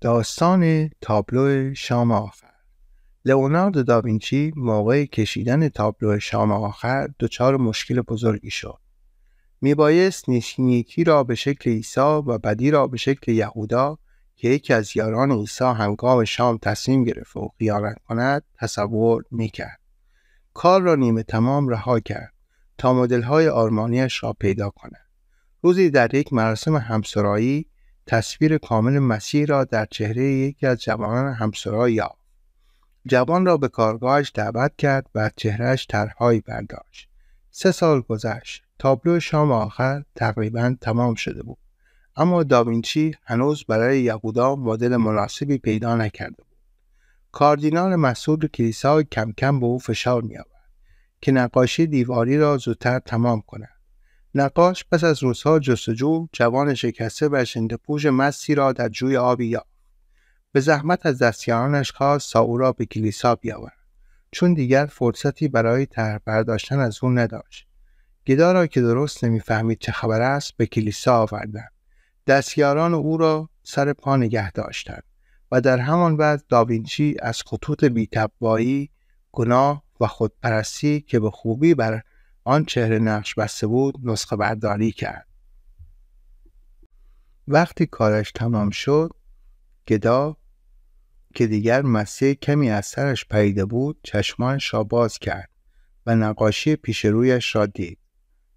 داستان تابلو شام آخر لئوناردو داوینچی موقع کشیدن تابلو شام آخر دچار مشکل بزرگی شد میبایست نیکی را به شکل عیسی و بدی را به شکل یهودا که یکی از یاران عیسی هنگام شام تصمیم گرفت و خیانت کند تصور میکرد کار را نیمه تمام رها کرد تا های آرمانیش را پیدا کند روزی در یک مراسم همسرایی تصویر کامل مسیح را در چهره یکی از جوانان همسرا یا جوان را به کارگاهش دعوت کرد و چهرهش طرحهایی برداشت سه سال گذشت تابلو شام آخر تقریبا تمام شده بود اما داوینچی هنوز برای یهودا مدل مناسبی پیدا نکرده بود کاردینال مسئول کلیسا کم کم به او فشار می آورد که نقاشی دیواری را زودتر تمام کند نقاش پس از روزها جستجو جوان شکسته و پوش مستی را در جوی آبی یا به زحمت از دستیارانش خواست تا او را به کلیسا بیاورد چون دیگر فرصتی برای طرح برداشتن از او نداشت گدا را که درست نمیفهمید چه خبر است به کلیسا آوردند دستیاران او را سر پا نگه داشتند و در همان بعد داوینچی از خطوط بیتبایی گناه و خودپرستی که به خوبی بر آن چهره نقش بسته بود نسخه برداری کرد وقتی کارش تمام شد گدا که دیگر مسیح کمی از سرش پریده بود چشمانش را باز کرد و نقاشی پیش رویش را دید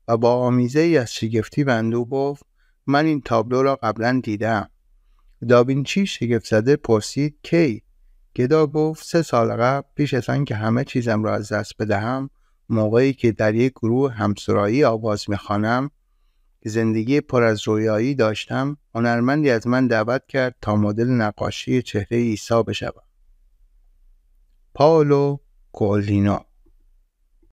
و با آمیزه ای از شگفتی و اندو گفت من این تابلو را قبلا دیدم دابینچی شگفت زده پرسید کی گدا گفت سه سال قبل پیش از که همه چیزم را از دست بدهم موقعی که در یک گروه همسرایی آواز میخوانم زندگی پر از رویایی داشتم هنرمندی از من دعوت کرد تا مدل نقاشی چهره عیسی بشوم پاولو کولینو